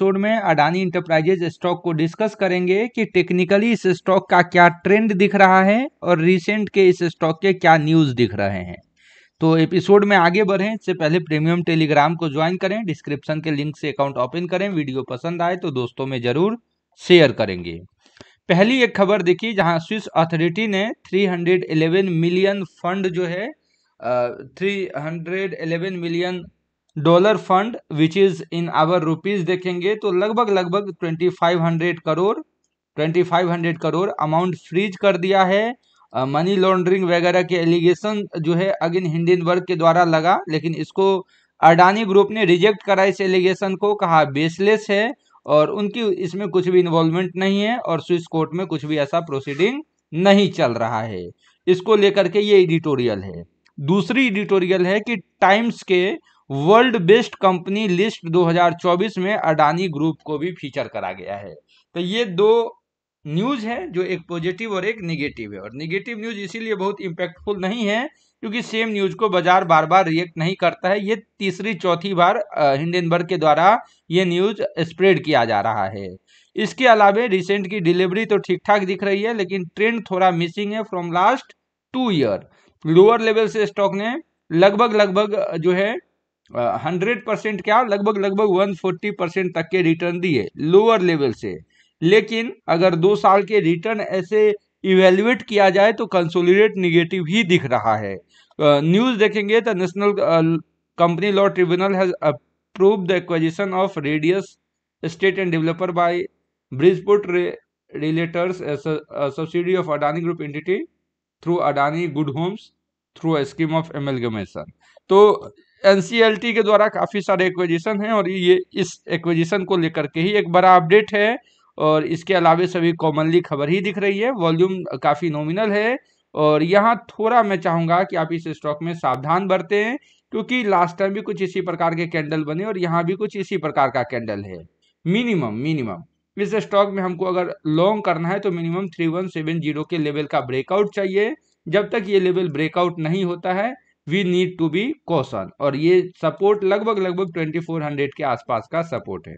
episode में Adani Enterprises stock को discuss करेंगे कि टेक्निकली इस स्टॉक का क्या ट्रेंड दिख रहा है और रिसेंट के इस स्टॉक के क्या न्यूज़ दिख रहे हैं तो एपिसोड में आगे बढ़ें इससे पहले प्रीमियम टेलीग्राम को ज्वाइन करें डिस्क्रिप्शन के लिंक से अकाउंट ओपन करें वीडियो पसंद आए तो दोस्तों में जरूर शेयर करेंगे पहली एक खबर देखिए जहां स्विस अथॉरिटी ने 311 मिलियन फंड जो है three hundred million dollar fund which is in our rupees देखेंगे तो लगभग लगभग twenty five hundred crore twenty five hundred crore amount freeze कर दिया है मनी लॉन्ड्रिंग वगैरह के एलिगेशन जो है अगिन हिंडनबर्ग के द्वारा लगा लेकिन इसको अडानी ग्रुप ने रिजेक्ट करा इस एलिगेशन को कहा बेसलेस है और उनकी इसमें कुछ भी इन्वॉल्वमेंट नहीं है और स्विस कोर्ट में कुछ भी ऐसा प्रोसीडिंग नहीं चल रहा है इसको लेकर के ये एडिटोरियल है दूसरी एडिटोरियल है कि टाइम्स के वर्ल्ड बेस्ट कंपनी लिस्ट 2024 में अडानी ग्रुप को भी फीचर करा गया है तो ये दो न्यूज है जो एक पॉजिटिव और एक निगेटिव है और निगेटिव न्यूज इसीलिए बहुत इंपैक्टफुल नहीं है क्योंकि सेम न्यूज को बाजार बार बार रिएक्ट नहीं करता है ये तीसरी चौथी बार हिंडनबर्ग के द्वारा ये न्यूज स्प्रेड किया जा रहा है इसके अलावा रिसेंट की डिलीवरी तो ठीक ठाक दिख रही है लेकिन ट्रेंड थोड़ा मिसिंग है from last two year lower level से स्टॉक ने लगभग लगभग जो है हंड्रेड परसेंट क्या लगभग लगभग वन फोर्टी परसेंट तक के रिटर्न दिए लोअर लेवल से लेकिन अगर दो साल के रिटर्न ऐसे इवेल्युएट किया जाए तो कंसोलिडेट निगेटिव ही दिख रहा है न्यूज़ देखेंगे तो national company law tribunal has approve the acquisition of Radius estate and developer by Bridgeport realtors subsidy of Adani group entity through Adani Good Homes through a scheme of amalgamation तो N के द्वारा काफ़ी सारे एक्विजिशन हैं और ये इस एक्विजिशन को लेकर के ही एक बड़ा अपडेट है और इसके अलावे सभी कॉमनली खबर ही दिख रही है वॉल्यूम काफ़ी नॉमिनल है और यहाँ थोड़ा मैं चाहूँगा कि आप इस स्टॉक में सावधान बरते हैं क्योंकि लास्ट टाइम भी कुछ इसी प्रकार के कैंडल बने और यहाँ भी कुछ इसी प्रकार का कैंडल है मिनिमम मिनिमम इस स्टॉक में हमको अगर लॉन्ग करना है तो minimum three one seven zero के लेवल का ब्रेकआउट चाहिए जब तक ये लेवल ब्रेकआउट नहीं होता है we need to be caution और ये सपोर्ट लगभग लगभग 2400 के आसपास का सपोर्ट है